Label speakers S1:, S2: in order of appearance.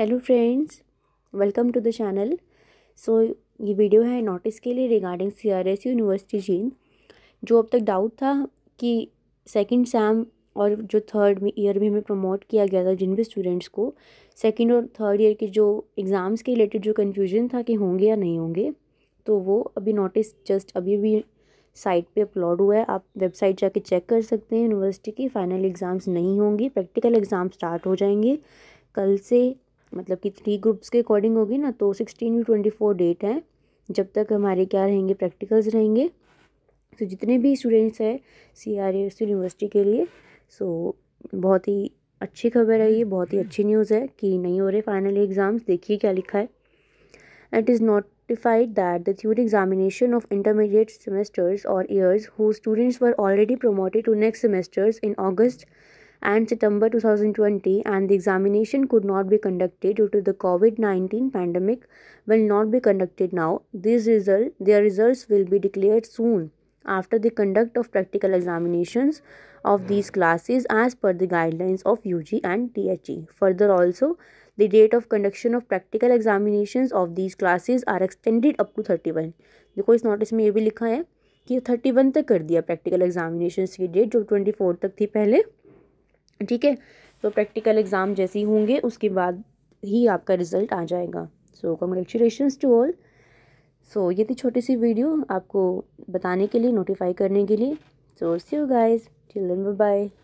S1: Hello friends welcome to the channel so ये video है notice के लिए रिगार्डिंग सीआरएस यूनिवर्सिटी जीन जो अब तक डाउट था कि सेकंड सैम और जो थर्ड ईयर में हमें प्रमोट किया गया था जिन भी स्टूडेंट्स को सेकंड और थर्ड ईयर के जो एग्ज़ाम्स के रिलेटेड जो कन्फ्यूजन था कि होंगे या नहीं होंगे तो वो अभी नोटिस जस्ट अभी भी साइट पे अपलोड हुआ है आप वेबसाइट जाके चेक कर सकते हैं यूनिवर्सिटी की फ़ाइनल एग्ज़ाम्स नहीं होंगी प्रैक्टिकल एग्ज़ाम स्टार्ट हो जाएंगे कल से मतलब कि थ्री ग्रुप्स के अकॉर्डिंग होगी ना तो sixteen to twenty four date है जब तक हमारे क्या रहेंगे प्रैक्टिकल्स रहेंगे तो जितने भी स्टूडेंट्स हैं सी आर एस यूनिवर्सिटी के लिए सो बहुत ही अच्छी खबर है ये बहुत ही हम्म। अच्छी न्यूज़ है कि नहीं हो रहे फाइनल एग्ज़ाम्स देखिए क्या लिखा है it is notified that the theory examination of intermediate semesters और years who students were already promoted to next semesters in August and September 2020 and the examination could not be conducted due to the COVID-19 pandemic will not be conducted now. These result, their results will be declared soon after the conduct of practical examinations of these classes as per the guidelines of UG and THE. Further also, the date of conduction of practical examinations of these classes are extended up to 31 देखो इस notice में ये भी लिखा है कि thirty one तक कर दिया प्रैक्टिकल एग्जामिनेशन की डेट जो ट्वेंटी फोर तक थी पहले ठीक है तो प्रैक्टिकल एग्ज़ाम जैसे ही होंगे उसके बाद ही आपका रिज़ल्ट आ जाएगा so congratulation to all so ये थी छोटी सी वीडियो आपको बताने के लिए नोटिफाई करने के लिए so see you guys children bye bye